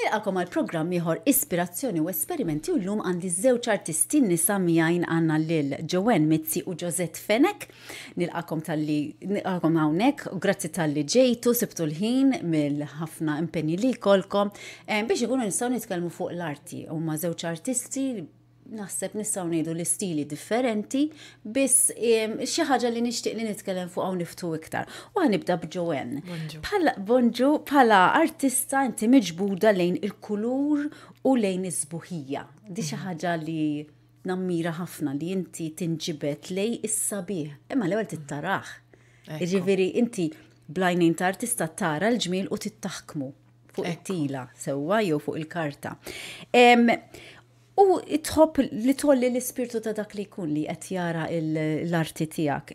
Ilqakom għal programm ieħor ispirazzjoni u esperimenti u llum għandi żewġ artisti nisa miegħin għandna lil Jowen Mizzi u Josette Fenek. Nilqakom tal-li nilqakom hawnhekk u grazzi tal-li ġejtu sibtu l-ħin mill-ħafna impenji li kolkom biex ikunu nistgħu nitkellmu fuq l-arti. Huma żewġ artisti naħseb nistgħu ngħidu l-istili differenti, biss xi ħaġa li nixtieq li nitkellem fuq hawn niftu iktar. U ħanibda b'Joen. Bħala Bonġu bħala artista inti miġbuda lejn il-kulur u lejn iż-żbuħija. Di xi mhm. ħaġa li nammira ħafna li inti tinġibet lej is-sabiħ. Imma l-ewwel tittaraħ. Ġifieri inti blajnin ta' artista tara l-ġmil u tittaħkmu fuq it-tila sewwa jew fuq il-karta. U tħobb li tolli l-ispirtu ta' dak li kun li qed jara l-arti tiegħek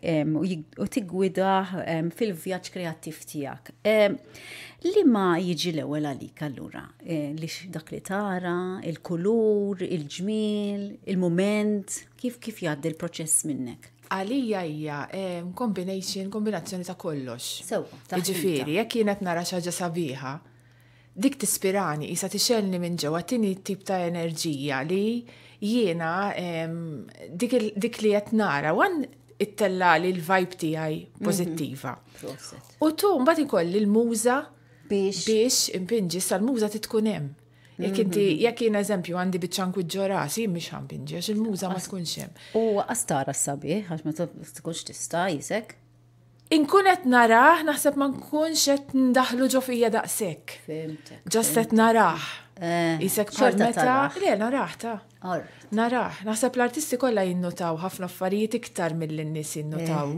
u tiggwidah fil-vjaġġ kreattiv tiegħek. Li ma jiġi l-ewwel għalik allura? Eh, li dak li tara, il-kulur, il-ġmiel, il mument kif kif jgħaddi l-proċess minnek? Għalija hija combination, kombinazzjoni ta' kollox. Sewa. Ġifieri, jekk kienet nara xi ħaġa sabiħa, dik tispirani, jisa tixelni minn ġewa tini tip ta' enerġija li jiena dik, li qed nara wan ittella li l-vibe tiegħi mhm. pożittiva. U tu mbagħad ikolli l-muża biex impinġi sal-muża titkun hemm. Jek inti, mhm. jek jien eżempju għandi bitċanku ġorasi, miex għan pinġi, għax il-muża ma tkunx hemm. U għastara s-sabi, għax ma tkunx tista' jisek. Inkunet naraħ, naħseb ma nkunx qed ndaħlu ġofija daqshekk. Ġast qed naraħ. Eh, Isek bħal meta. Le, naraħ ta. Naraħ, naħseb l-artisti kollha jinnutaw ħafna affarijiet iktar mill-nies jinnutaw.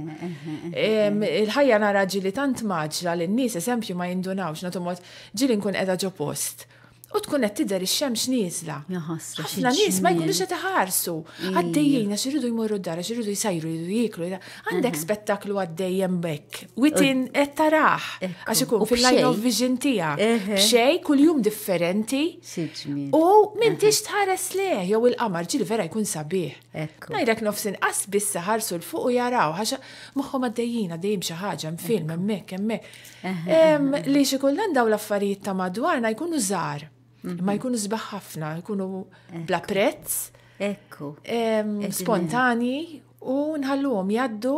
Eh, eh, il-ħajja nara ġili tant maġla l-nies eżempju ma jindunawx nagħtu mod ġili nkun qiegħda ġo post u tkun qed tidher ix-xemx nieżla. Ħafna nies ma jkunux qed iħarsu. Għaddejjin għax iridu jmorru d-dar, għax iridu jsajru, jridu jieklu. Għandek spettaklu għaddejjem bekk. Witin qed taraħ għax ikun fil-line of vision tiegħek. Xej kuljum differenti. U m'intix tħares leh jew il-qamar ġili vera jkun sabiħ. Ngħidlek nofsin qas biss ħarsu l fuq u jaraw ħaxa moħħhom għaddejjin għaddejjim xi ħaġa hemm film hemmhekk hemmhekk. Li xi kullan dawn l-affarijiet ta' madwarna jkunu żgħar. Mm-hmm. Ma jkunu zbaħ ħafna, jkunu bla prezz. Ekku. Spontani u nħalluhom jaddu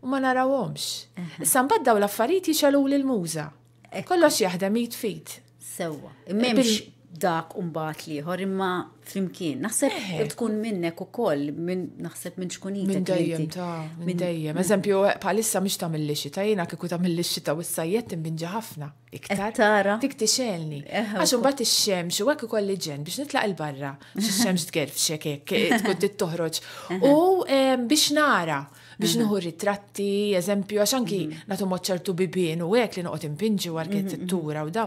u ma narawhomx. Issa mbagħad daw l-affarijiet jixalu lill-muża. Kollox jaħdem jitfid. Sewwa. M'hemmx eh, dak u mbagħad liħor imma flimkien. Naħseb eh. tkun minnek u koll, minn naħseb minn xkunin. Minn dejjem ta' minn dejjem. Eżempju, palissa miex ta' mill-lixi ta' jiena kiku ta' mill-lixi ta' wissajjed timbinġa ħafna. Iktar tara. xelni. Eh, għax mbagħad ix-xemx u hekk li ġen biex nitlaq il-barra biex t-gerf xekek, hekk t tittoħroġ. Eh. U biex nara biex nħu ritratti, eżempju, għax anki mhm. natu moċċertu bibien u għek li noqot impinġu arkitettura mhm, mhm. u daw.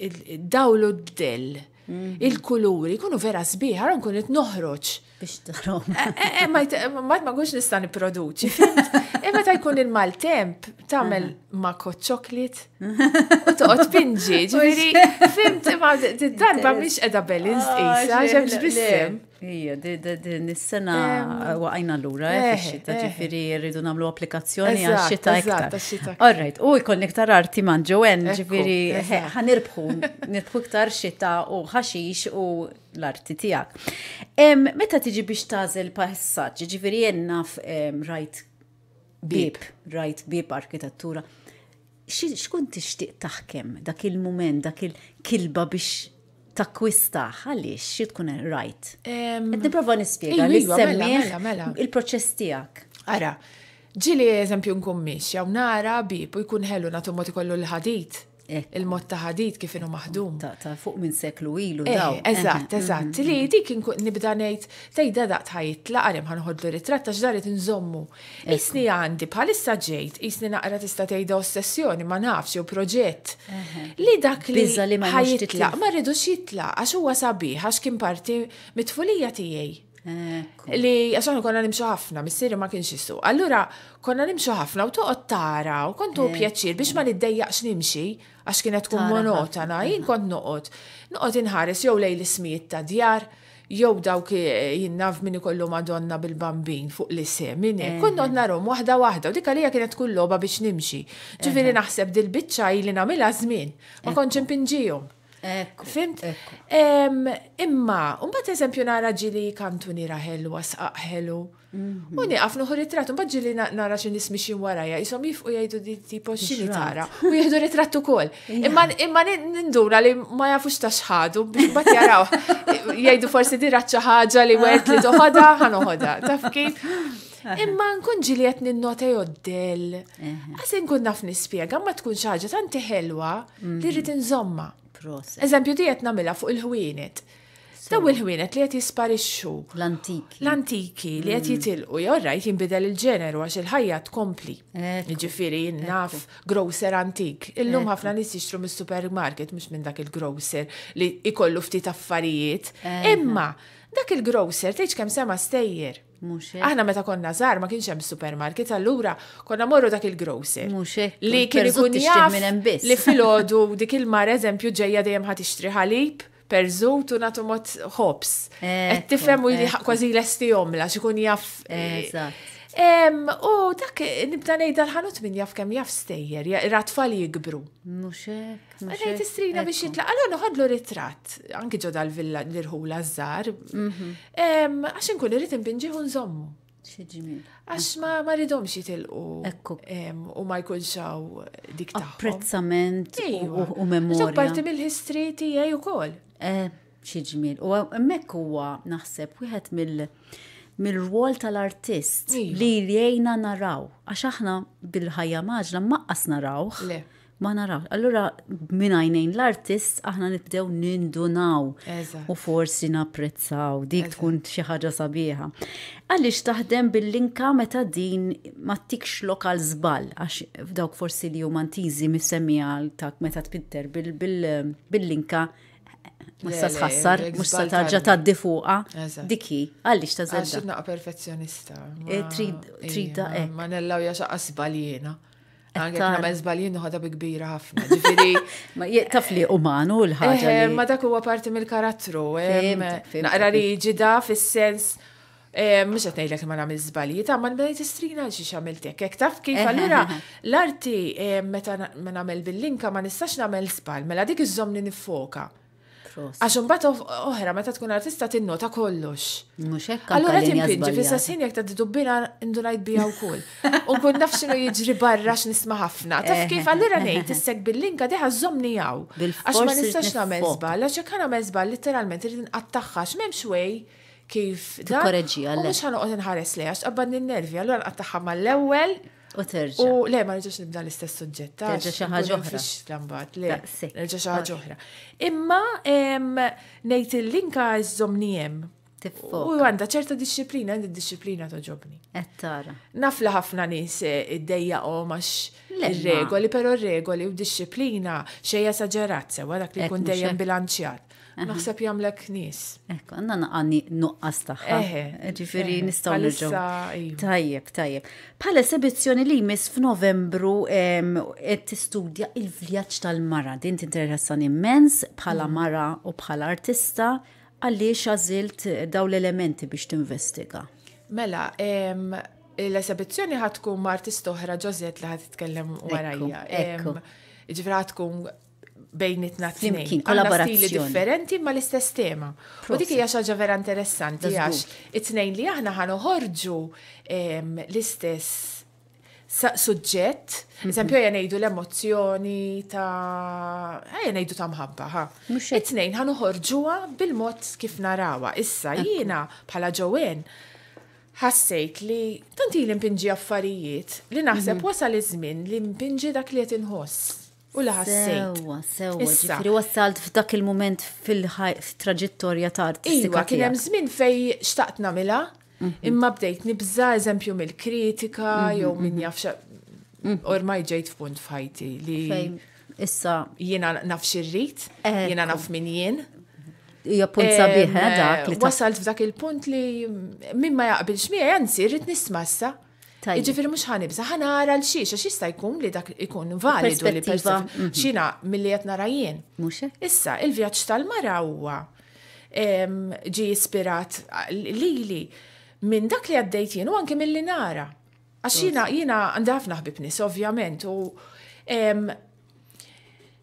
Il-dawlu d-del Mhm. il-kuluri, kunu vera sbiħa, għan kunet noħroċ. Biex tarom. Eh, eh, eh, Majt ma għux nistan produċi. Imma ta' jkun il-maltemp, tamel ma' ċoklit u toqgħod pinġi, ġviri, fimt ma' d-darba miex edha balanced isa, ġem ġbissim. Ija, din is-sena waqajna l-ura, eh, eh, xita eh. ġifiri rridu namlu applikazzjoni għal xita iktar. Orrejt, u jkollni iktar arti man ġewen, ġifiri ħanirbħu, nirbħu iktar xita u ħaxix u l-arti tijak. Meta tiġi biex tażel passaġġ, ġifiri jennaf rajt bib, rajt bib arkitettura. Xkun tixtieq taħkem dak il-moment, dak il-kilba biex takkwista għaliex xie tkun rajt. Għedni nipprova nispjega iva, li mela, semmiħ mela, mela. il-proċess tiegħek. Ara, ġili eżempju nkun miex u nara bi, pu jkun ħellu nagħtu mod ikollu l-ħadit il-mod ta' ħadid kif inhu maħdum. Ta' fuq minn seklu ilu eh, daw. Eżatt, mhm, eżatt. Mhm, li mhm. dik nibda ngħid tgħidha daqt ħajitla qarim ħanħodlu ritratt għax daret inżommu. Isni għandi bħalissa ġejt, isni naqra tista' tgħidha ossessjoni ma nafx jew proġett. Li dak li ħajitla ma rridux jitla għax huwa sabiħ għax kien parti mit-tfulija tiegħi. Li, għaxan konna nimxu ħafna, missiri ma kienx jissu. Allura, konna nimxu ħafna u toqgħod tara u kontu eh. pjaċir biex ma niddejjaqx nimxi, għax kienet tkun monotana, jien kont noqot. Noqot inħares jew l ismijiet ta' djar, jew dawk jinnaf min ikollu Madonna bil-bambin fuq l-isem, minni, kun eh. Konna narom waħda wahda, u dik kienet kull logħba biex nimxi. Ġifieri eh. naħseb dil-biċċa li nagħmilha żmien, ma kontx impinġihom. Fimt? Imma, unbat eżempju nara ġili kantuni raħelu, wasqaq ħelu. Mhm. U għafnu nuħu ritrat, unbat ġili nara xin ismi xin waraja, jisom u jajdu di tipo xini tara. U jajdu ritrat u kol. Imma nindura li ma jafux ta' xħadu, bat jaraw. Jajdu forsi di raċċa ħagġa li għed li ħan ħanoħoda. Taf kif? Imma nkun ġili qed ninnota joddel. Għas nkun naf nispjega, ma tkun xaġa tanti ħelwa li mhm. rrid zomma process. Eżempju, di għet nagħmilha fuq il-ħwienet. Daw il-ħwienet li qed jisparixxu. L-antiki. L-antiki li qed mm. jitilqu. jorra, rajt jinbidel il-ġeneru għax il-ħajja tkompli. Jiġifieri naf grocer antik. Illum ħafna nies jixtru mis-supermarket mhux minn dak il-grocer li jkollu ftit affarijiet. Imma dak il-grocer teċ kemm sema stejjer. Aħna meta konna żgħar ma kienx hemm supermarket, allura konna morru dak il-grocer. Li kien ikun jaf li filgħodu dik il-mar eżempju ġejja dejjem ħad ixtri ħalib perżut u natu mod ħobs. Qed tifhem kważi l-esti omla x'ikun jaf. Eh, Eżatt. U dak nibda ngħid l-ħanut min jaf kemm jaf stejjer, rat ratfal jikbru. Muxek. Rejt istrina biex jitlaq, allora noħodlu ritratt, anki ġoda l-villa l-irħula żar. Mhm. Għax inkun irrid nbinġiħu nżommu. Għax ma ma ridomx jitilqu. U ma jkunx hawn dik taħħom. Apprezzament u iva. memorja. parti mill ħistri tiegħi wkoll. Eh, xi ġmil. U hemmhekk huwa naħseb wieħed mill- mill-rwol tal-artist iva. li jgħina naraw. Għax aħna bil-ħajja maġla maqqas narawh. Le ma naraw. Allura minn għajnejn l-artist aħna nibdew nindunaw u forsi napprezzaw dik tkun xi ħaġa sabiħa. Għaliex taħdem bil-linka meta din ma tikx lokal żball għax f'dawk forsi li humantiżi missemmija tak meta tpitter bil-linka bil, bil, bil linka Ma sa tħassar, mux sa ta' taddi difuqa Diki, għalli xta zedda. Għaxibna perfezzjonista. Eh, Trida, e. Eh. Ma nellaw jaxa asbaljena. Għanke eh, namel zbalin għada bi kbira ħafna. Ġifiri. Ma taf li umanu l-ħagġa. Ma dak huwa parti mill-karattru. Naqra li ġida fis-sens. Mux għat nejlek ma namil zbali, ta' man bħajt istrina xie tek. Ek taf kif għallura l-arti meta ma namil bil-linka ma nistax namil zbal, mela dik iż-żomni nifoka. Għaxum bat oħra, meta tkun artista tinnota kollox. Muxek, Allora timpinġi, fissa sin jek ta' d-dubbina indunajt bija u kull. kun nafxinu jiġri barra x nisma' ħafna. Taf eh. kif allura nejt issek bil-linka diħa zomni għaw. Għax ma nistax na mezba, għax jek għana mezbal literalment irrid nqattaħħa memx wej kif. Korreġi għalli. Mux ħana għod nħares li għax għabban n-nervi, għan nqattaħħa mal-ewwel. U terġa. U le, ma nġax nibda l-istess suġġett. Terġa xaħġoħra. oħra. Fix le. Terġa oħra. Imma nejt il-linka iż U għanda ċerta disċiplina, għandi disċiplina toġobni. Ettara. Nafla ħafna nis eh, id-dejja o max regoli, pero regoli u disċiplina xeja saġerazza, għadak li kun dejjem bilanċjat. Naħseb jamlek nis. Ekku, għanna naqani nuqqas taħħa. Ġifiri nistaw nġu. Iva. Tajjeb, tajjeb. Pala esebizzjoni li jmiss f'Novembru qed tistudja il-vjaġġ tal-mara. Din tinteressani immens bħala mm. mara u bħala artista għaliex għażilt daw l-elementi biex tinvestiga. Mela, l-esebizzjoni ħatkun ma' artista oħra Josette li ħad titkellem warajja. Ġifiri ħatkun bejn it tnejn Kollaborazzjoni. stili differenti ma l-istess tema. U dik hija xaġa vera interessanti għax it-tnejn li aħna ħan uħorġu ehm, l-istess suġġett, mhm. eżempju għajja nejdu l-emozjoni ta' għajja ta' mħabba, ha. It-tnejn ħan uħorġuwa bil-mod kif narawa. Issa jiena bħala ġowen ħassejt li tanti l-impinġi affarijiet li naħseb mhm. wasal iż-żmien li impinġi dak li qed inħoss. U laħassejt. Sewa, sewa, ġifiri wassalt f'dak il-moment fil-traġittorja tart. Iwa, kien hemm żmien fej xtaqt namila, mhm. imma bdejt nibza eżempju mill-kritika mhm, jew min mhm. jafxa ormai ġejt f'punt fajti li issa jiena naf xirrit, eh, jiena naf minn jien. Ija punt sabiħ, eh, dak eh, Wasalt f'dak il-punt li minn ma jaqbilx mija, jansi, rrit nismassa. Iġifir mux ħanibza, ħanara l-xiex, għax jista' jkun li dak ikun validu li mm-hmm. xina mill-li jatna narajien. Muxe? Issa, il-vjaċ tal-mara huwa ġi ispirat lili minn dak li għaddejt jenu u anke mill-li nara. Għaxina, jina għandafna ħbib nis, ovvjament, u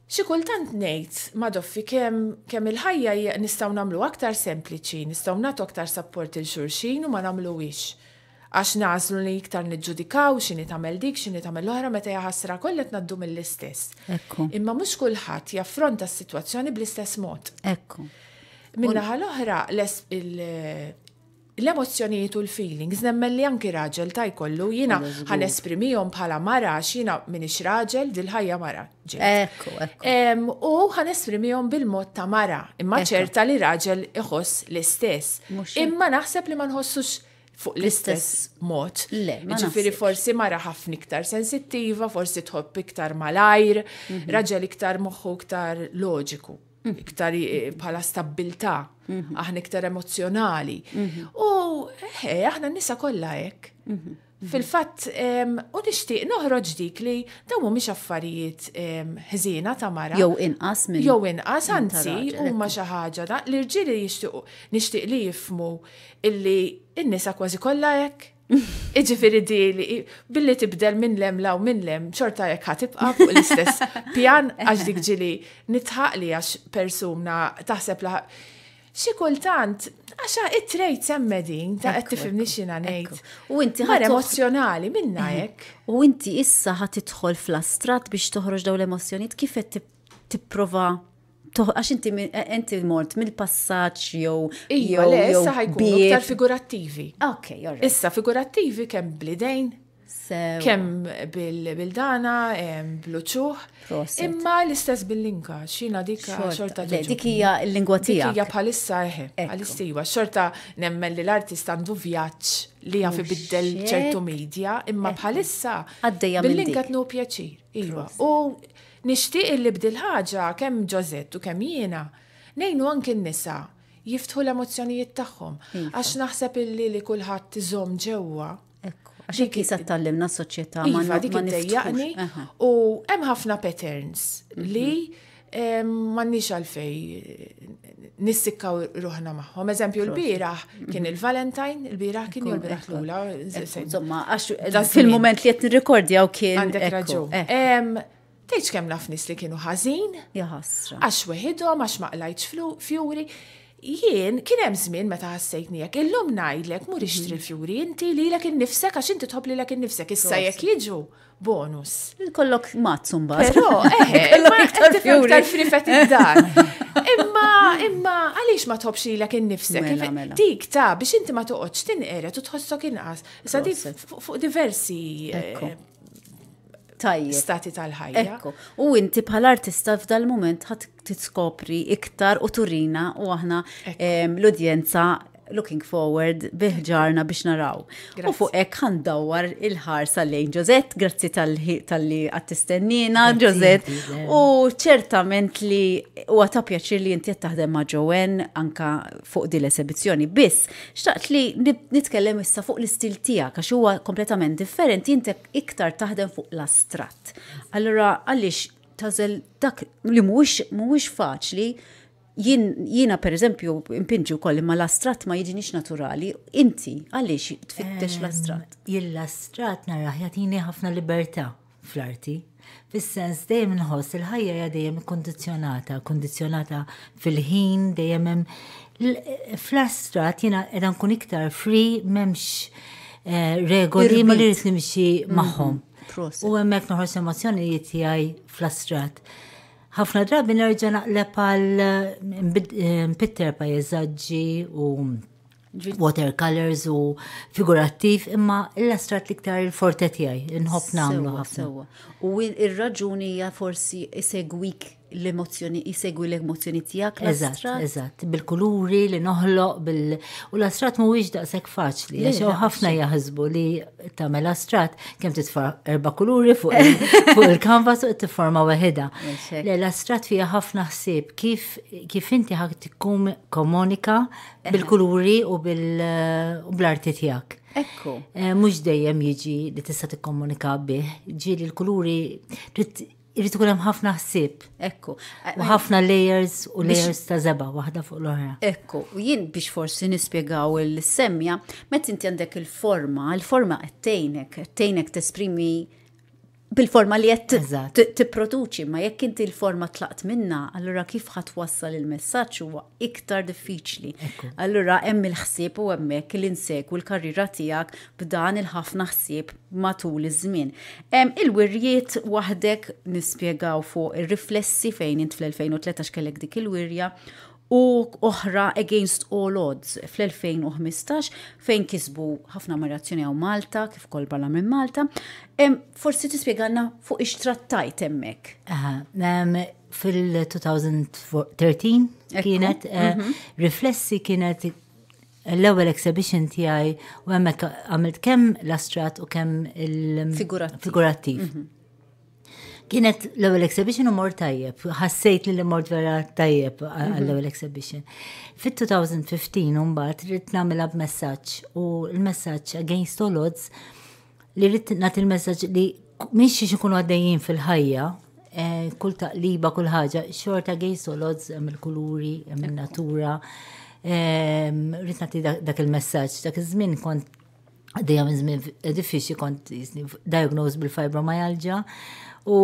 xi kultant ngħid ma' doffi kemm kemm il-ħajja nistgħu nagħmlu aktar sempliċi, nistgħu natu aktar sapport il xurxin u ma nagħmluwix għax nazlu li iktar nġudikaw xini tamel dik, xini tamel l-oħra meta jahasra kollet naddu mill-istess. Imma mhux kulħadd jaffronta s-sitwazzjoni bl-istess mod. Ekku. Minnaħa l-oħra l-emozjonijiet u l-feelings nemmen li anki raġel ta' jkollu jina ħan esprimijom bħala mara xina minix raġel dil-ħajja mara. Ekku, ekku. U ħan esprimijom bil-mod ta' mara, imma ċerta li raġel iħoss l-istess. Imma naħseb li ma nħossux fuq l-istess mod. Le, ġifiri forsi mara ħafna iktar sensittiva, forsi tħobb iktar malajr, mhm. raġel iktar moħħu iktar loġiku, mhm. iktar eh, bħala stabilta, mhm. aħna iktar emozjonali. U eh, aħna nisa kollha hekk. Mhm. Fil-fatt, u nixtieq noħroġ dik li dawn mhumiex affarijiet ħżiena ta' mara. Jow inqas minn. Jew inqas anzi huma xi ħaġa da l-irġieli jixtiequ nixtieq li jifmu illi innisa nisa kważi kollha hekk. Iġifiri di li billi tibdel minn lem law minn lem xorta jekk ħatibqa fuq l-istess pjan għax dik ġili nitħaq li għax persuna taħseb laħ xi kultant għaxa it-trejt din ta' qed tifhimni xina ngħid. U inti għar emozjonali minna mhm. hekk. U inti issa ħad tidħol fl-astrat biex toħroġ daw l-emozjonijiet kif qed tipprova għax inti e- inti mort mill-passaġġ jew iva, jew issa ħajkunu iktar figurattivi. Okej, Issa figurattivi kemm blidejn Kem bil-dana, bluċuħ. Imma l-istess bil-linka, xina dik xorta. Dik hija l lingua tija. Dik palissa bħalissa eħe, għal-istiwa. Xorta nemmen li l-artist għandu vjaġġ li jafi oh, biddel ċertu medja, imma bħalissa bil-linka tnu pjaċir. Iva. U nixtieq li bdil ħaġa kemm Josette u kemm jiena. Nejnu anki n-nisa jiftħu l-emozjonijiet tagħhom. Iva. Għax naħseb illi li kulħadd iżomm ġewwa Għax inki se ttallimna s-soċjetà ma iva, dik u hemm ħafna patterns mhm. li ma nix għalfej nissikkaw ruħna maħħom. Eżempju, l-biraħ mhm. kien il-Valentine, l biraħ kien il-biraħ l-ula. Insomma, għax fil-moment li jett nirrikordjaw kien. Għandek raġu. Teċ kem nafnis li kienu ħazin. Jaħasra. Għax weħidhom, għax maqlajċ fjuri jien kien hemm żmien meta ħassejtni jekk illum ngħidlek mhur ixtri fjuri inti lilek innifsek għax inti tħobb lilek innifsek issa jekk jiġu bonus. Kollok mazzum ba. Però iktar frifet id-dar. Imma imma għaliex ma tħobbx lilek innifsek. Mela, mela. Dik ta' biex inti ma toqgħodx tinqeret u tħossok inqas. Issa dik fuq diversi eh, tajjeb. Stati tal-ħajja. Ekku, u inti bħal-artista f'dal-moment ħat tiskopri iktar u turina u aħna l-udjenza looking forward biħġarna biex naraw. U fuq hekk ħandawar il-ħarsa lejn Josette, grazzi tal-li għattistennina Josette. U ċertament li huwa ta' pjaċir li jinti taħdem ma' Joen anka fuq din l esebizjoni Biss, xtaqt li nitkellem issa fuq l-istil tiegħek għax huwa kompletament differenti intek iktar taħdem fuq l-astrat. Allora, għalix tażel dak li mhuwiex mhuwiex faċli jina per eżempju impinġu koll, ma l-astrat ma jiġinix naturali, inti għaliex tfittex l-astrat? Il-astrat narraħ jatini ħafna libertà fl-arti. Fis-sens dejjem nħoss il-ħajja hija dejjem kondizjonata, kondizjonata fil-ħin, dejjem hemm fl-astrat jiena qiegħda nkun iktar free m'hemmx eh, regoli ma li rid nimxi mhm. magħhom. U hemmhekk noħos emozjoni tiegħi fl-astrat. fl astrat ħafna drabi nerġa' naqleb għal mm, mm, pitter pajjeżaġġi u watercolors u figurattiv imma illustrat liktar il-forte tiegħi inħobb nagħmlu ħafna. U il raġuni hija forsi segwik l-emozjoni, jisegwi l-emozjoni tijak. Eżat, eżat, bil-kuluri li noħloq, bil- u l-astrat muwiġ daqsek faċli, għax ħafna jahzbu li tamel astrat kem titfar erba kuluri fuq il-kanvas u t-forma wahida. L-astrat fija ħafna ħsib kif inti ħak tikkum komunika eh. bil-kuluri u bil-arti tijak. Ekku. Eh, Mux dejjem jiġi li tista tikkomunika bih, ġi li l-kuluri irrid ikun hemm ħafna ħsieb. Ekku. U ħafna layers u layers ta' zeba waħda fuq l-oħra. Ekku, u jien biex forsi nispjegaw il-semja, meta inti għandek il-forma, il-forma qed tgħinek, tgħinek tesprimi bil-forma li jett t-produċi, ma jekk inti l-forma tlaqt minna, allura kif ħat wassal il-messagġ huwa iktar diffiċli. Allura hemm il-ħsieb u hemmhekk l-insek u l-karriera tiegħek b'dan il-ħafna ħsieb matul iż-żmien. Il-wirjiet waħdek nispjegaw fuq ir-riflessi fejn int fl-2013 kellek dik il-wirja u oħra Against All Odds fl-2015 fejn kisbu ħafna marrazzjoni għaw Malta, kif kol barla minn Malta. Forsi tispieganna fuq ix-trattajt emmek. Fil-2013 kienet eh, mhm. riflessi kienet l-ewwel exhibition tiegħi u hemmhekk għamilt kemm l-astrat u kemm il-figurattiv. Kienet l-ewwel exhibition u mor tajjeb, ħassejt li mort vera tajjeb mhm. għall level exhibition. Fit-2015 bat mbagħad namela b-messagġ u l-messaġġ against all odds li rrit nat il messaġġ li mhix xi għaddejjien għaddejjin fil-ħajja, e, kull taqliba, kull ħaġa, xorta gej solodz il kuluri il natura e, Rrit nagħti dak il messaġġ dak iż-żmien kont dejjem iż-żmien diffiċli kont diagnosed bil-fibromyalgia U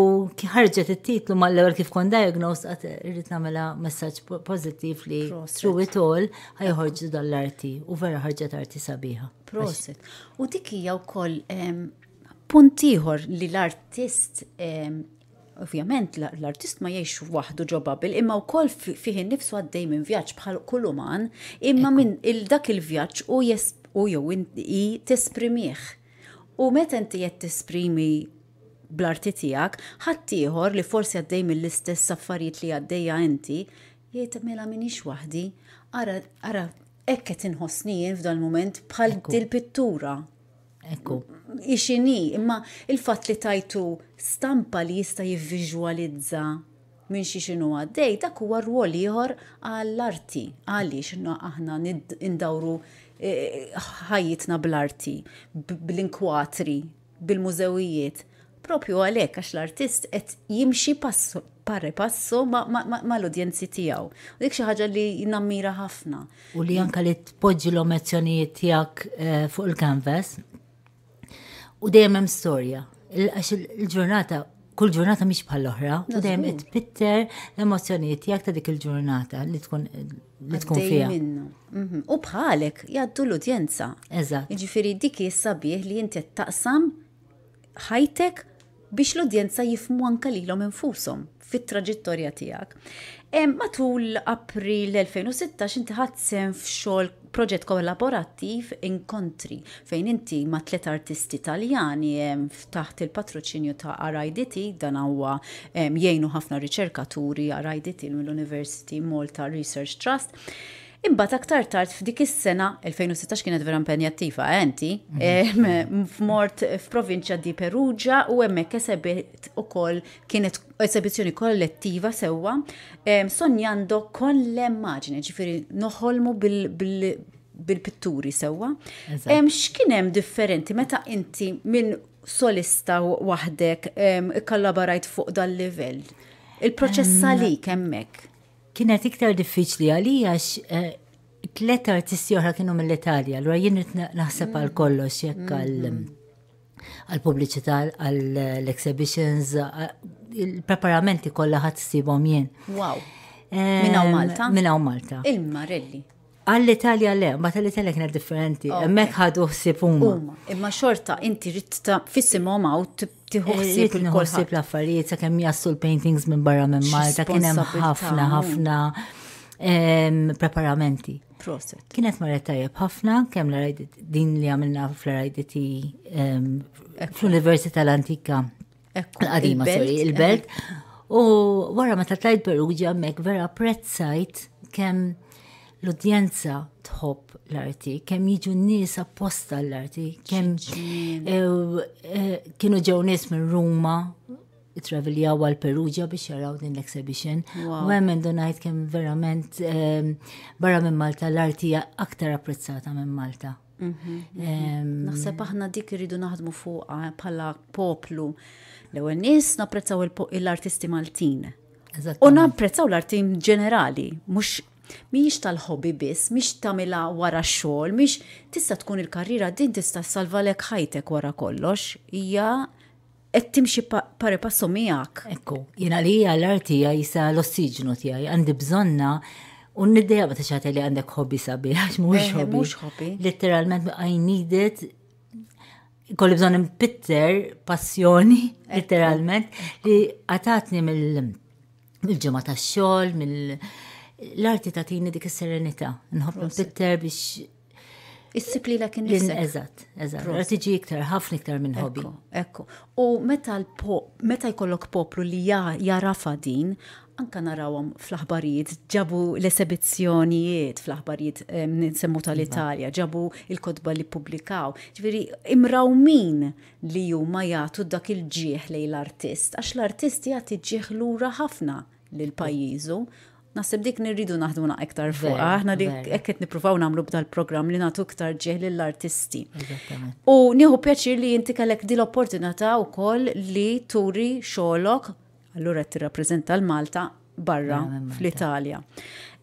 ħarġet it-titlu mal ewel kif kon diagnosed għat namela messaġġ pożittiv li through it all ħajħorġu dall arti u vera ħarġet arti sabiħa. Proset. U dik hija wkoll ehm, puntiħor li l-artist ehm, ovvjament l-artist ma jiex waħdu ġoba imma imma wkoll fih innifsu għaddej minn vjaġġ bħal kuluman, imma minn il-dak il-vjaġġ u jes u i tesprimieh. U meta inti jett tesprimi bl-arti tijak, ħattijħor li forsi għaddej mill-istess affarijiet li għaddejja inti, jgħid mela minix wahdi, ara, ara, ekket inħosnijin f'dan moment bħal dil-pittura. Ekku. Ixini, imma il-fat li tajtu stampa li jista jivvizualizza minn xi xinu għaddej, dak huwa rwol ieħor għall-arti, għaliex aħna indawru eh, ħajjitna bl-arti, bl-inkwatri, bil-mużewijiet propju għalek għax l-artist qed jimxi passu parri passo ma l-udjenzi tijaw. U dik xaħġa li nammira ħafna. U li janka li t-podġi l-omezzjonijiet tiegħek eh, fuq il kanvas U dejjem hemm storja. Għax il-ġurnata kull ġurnata mhix bħal oħra u dejjem it-pitter l-emozzjonijiet tiegħek ta' dik il-ġurnata li tkun eh, li tkun fija. Mhm. U bħalek jgħaddu l-udjenza. Eżatt. Jiġifieri dik sabiħ li inti taqsam ħajtek biex l-udjenza jifmu anka lilhom infushom fit-traġittorja tiegħek. Matul April 2016 inti ħadsem f'xogħol proġett kollaborattiv inkontri fejn inti ma tliet artisti Taljani taħt il-patroċinju ta' RIDT dan huwa jgħinu ħafna riċerkaturi RIDT mill-University Malta Research Trust. Imbagħad aktar tard f'dik is-sena 2016 kienet vera impenjattiva enti eh, mhm. eh, f'mort f'provinċja di Perugia u hemmhekk kesebet ukoll kienet esebizzjoni kollettiva sewwa sonjando kon l-immaġni, ġifieri noħolmu bil-pitturi sewwa. X'kien hemm differenti meta inti minn solista waħdek ikkollaborajt fuq dal-livell? Il-proċess għalik hemmhekk kienet iktar diffiċli għalija għax eh, tlet artisti oħra kienu mill-Italja, l jien naħseb għal kollox jekk għal pubbliċità għal exhibitions il-preparamenti kollha ħadd sibhom jien. Wow. Eh, Minna u Malta? Minna u Malta. Il-Marelli. Għall-Italja le, ma tal-Italja kienet differenti. Mek ħadu ħsibuma. Imma xorta, inti rrit fissimom għaw tiħuħsib eh, il-kolħsib l-affarijiet, sa' kemmi jassu l-paintings minn barra minn Malta, kienem ħafna, ħafna preparamenti. Kienet marret tajjeb ħafna, kemm l din li għamilna fl-rajditi fl-Università l-Antika. għadima sorry, il-belt. Eh. U wara ma tal tajt Perugia, mek vera prezzajt kemm l-udjenza tħobb l-arti, kemm jiġu n-nies apposta l-arti, kem eh, eh, kienu ġew nies minn Ruma, traveljaw għal Perugia biex jaraw din l-exhibition. U għemmen donajt kem verament eh, barra minn Malta l-arti aktar apprezzata minn Malta. Mhm, mhm. Naħseb aħna dik irridu naħdmu fuq bħala poplu. L-ewwel nies napprezzaw l-artisti Maltin. U napprezzaw l-arti ġenerali, mhux Miex tal-ħobi biss, miex tamila wara xogħol, miex tista' tkun il-karriera din tista' lek ħajtek wara kollox, hija qed timxi pari passu miegħek. Ekku, jiena li hija l-artija jisa l-ossiġnu tiegħi għandi bżonna U n-ideja ma t li għandek hobby sabi, għax mux eh, hobby. Mux hobby. Literalment, I need it. Kolli bżon impitter passjoni, literalment, li għatatni mill-ġimma ta' xol, mill-, mill l-arti ta' tini dik is-serenità, nħobbu bitter biex is li la kien nifsek. Eżat, eżat. Ratiġi iktar, ħafna iktar minn hobby. Ekku, U meta l-pop, meta jkollok poplu li jarafa din, anka narawhom fl-aħbarijiet, ġabu l-esebizzjonijiet fl-aħbarijiet ninsemmu tal-Italja, iva. ġabu il-kodba li publikaw. Ġviri, imrawmin li huma jagħtu dak il-ġieħ li l-artist, għax l-artist jgħati ġieħ lura ħafna lil pajizu Nasib dik nirridu naħduna iktar fuq, aħna dik ekket niprufaw namlu b'dal-program li natu iktar ġeħ l-artisti. U nieħu pjaċir li jinti kellek di l-opportunità u koll li turi xolok, allura t-rapprezenta l-Malta barra fl-Italja.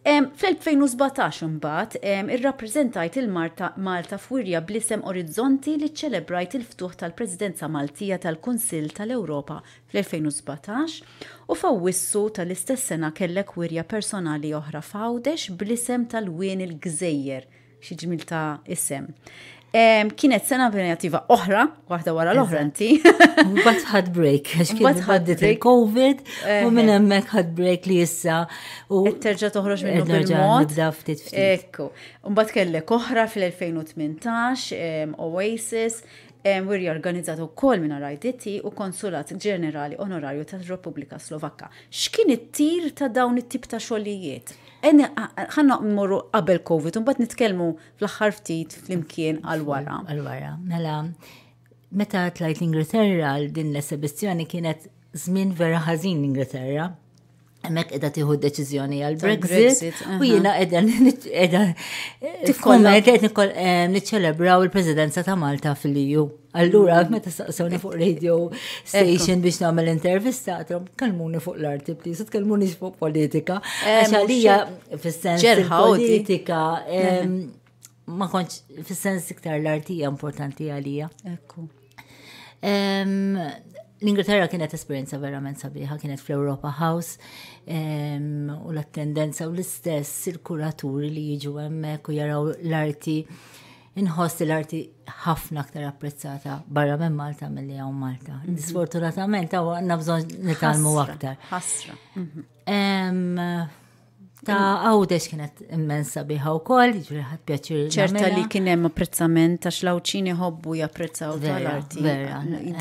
Fl-2017 imbagħad irrappreżentajt il-Marta Malta f'wirja blisem Orizzonti li ċelebrajt il-ftuħ tal-Presidenza Maltija tal-Kunsill tal-Ewropa fl-2017 u f'Awwissu tal-istess sena kellek wirja personali oħra f'Għawdex blisem tal-Wien il-Gżejjer xi ġmil ta' isem. Kienet sena venjativa oħra, waħda wara l-oħra nti. Mbagħad ħad break, għax ħaddit il-COVID u minn hemmhekk ħad break li issa. U terġa' toħroġ minn bil-mod. Ekku. Mbagħad kellek oħra fil-2018, Oasis, u riorganizzat u kol minna rajditi u konsulat ġenerali onorarju ta' Repubblika Slovakka. X'kien it-tir ta' dawn it-tip ta' xogħlijiet? ħanna mmorru qabel COVID, un bat nitkelmu fl-axħar ftit fl-imkien għal-wara. Għal-wara, mela, meta tlajt l-Ingilterra għal din l-esibizjoni kienet żmien vera ħażin l-Ingilterra, Emmek edha tiħu deċizjoni għal-Brexit u jina edha eh, niċċelebraw il-prezidenza ta' Malta fil-EU. Allura, mm. meta saqsawni fuq radio station biex nagħmel intervista, għatrom, kalmuni fuq l-arti, please, kalmuni fuq politika. Eh, Għaxalija, fil-sens politika, eh, ma konċ, fil-sens iktar l arti importanti għalija. Ekku. L-Ingilterra kienet esperienza verament sabiħa, kienet fl-Europa House um, u l-attendenza u l-istess il-kuraturi li jiġu hemmhekk u jaraw l-arti inħoss l-arti ħafna aktar apprezzata barra minn Malta mill-li għaw Malta. Mhm. Disfortunatament għaw għanna bżon nitalmu aktar. Ħasra. Mhm. Ta' mm. għawdex kienet immensa biħa u koll, ġviri ħad pjaċir. ċerta li kienem apprezzament, għax xlawċini hobbu japprezzaw l arti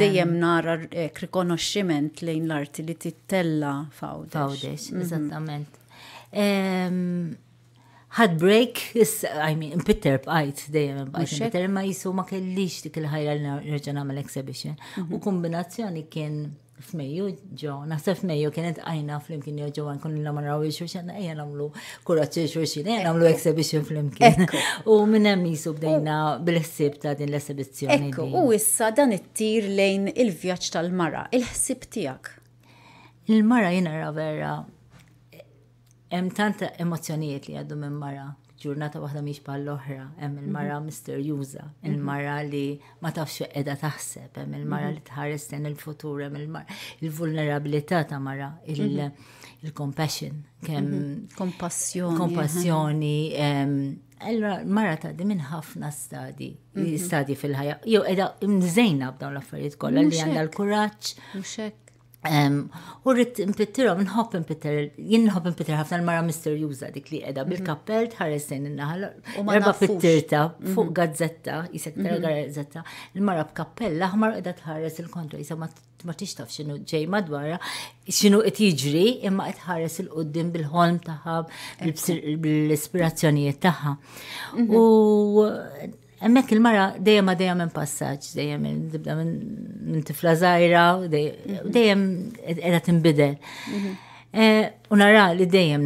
Dejjem nara eh, rikonoxximent lejn l-arti li tittella f'għawdex. Fawdex, mhm. eżattament. Had break, I mean, Peter bqajt dejjem bqajt Peter ma jisu ma kellix dik il-ħajra li nerġa' exhibition. U mhm. kombinazzjoni kien f'Mejju ġo, naħseb f'Mejju kienet għajna flimkien jew ġo għankun l naraw il-xurxin, ejja namlu kuraċi xurxin, ejja namlu exhibition flimkien. U minna misu bdejna bil-ħsib ta' din l-esibizjoni. Ekku, u issa dan it-tir lejn il-vjaċ tal-mara, il-ħsib tijak. Il-mara jina vera, hemm tanta emozjonijiet li għaddu minn mara, ġurnata waħda miex bħal l-oħra, hemm il-mara mhm. misterjuża, il-mara mhm. li ma tafx qiegħda taħseb, hemm il-mara mhm. li tħares ten il-futur, hemm il-vulnerabilità il ta' mara, il-compassion, kemm kompassjoni. Kompassjoni, Allora, mara ta' di minn ħafna stadi, stadi fil-ħajja. Jo edha mżejna b'dawn l-affarijiet kollha li għandha l-kuraġġ. Muxek. U rrit impittirom, nħobb impitter, jien nħobb impitter ħafna l-mara misterjuża dik li edha mhm. bil-kappell tħares n-naħal. Erba pittirta fuq mhm. gazzetta, jisek tara mhm. gazzetta, l-mara b'kappell aħmar edha tħares il-kontra, jisek ma taf xinu ġej madwara, xinu qed jiġri imma qed il-qoddim bil-ħolm tagħha, bil-ispirazzjonijiet tagħha. Emmek il-mara dejjem ma' dejjem minn passaġġ, dejjem tibda minn tifla zaħira, dejjem edha timbidel. Mhm. Eh, U nara li dejjem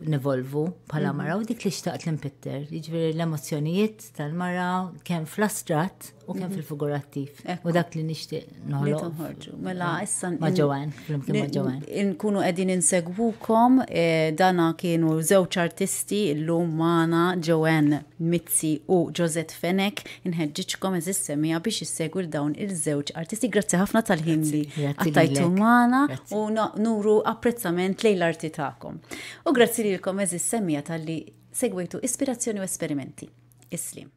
nevolvu bħala mhm. mara u dik li xtaqt l-impitter, jiġveri l-emozjonijiet tal-mara kemm fl-astrat u kemm mhm. fil-figurattiv. U dak li nixtieq noħloq. Mela, mela issa ma' ġowan, Nkunu qegħdin insegwukom e, dana kienu żewġ artisti llum Mana Joan Mizzi u Josette Fenek nħedġiċkom eżis biex issegwu dawn il-żewġ artisti. Grazie ħafna tal-ħin li għattajtu mana u nuru apprezzament lejla l-arti ta'kom. U grazzi lilkom eżis semmija tal-li segwitu ispirazzjoni u esperimenti. Islim.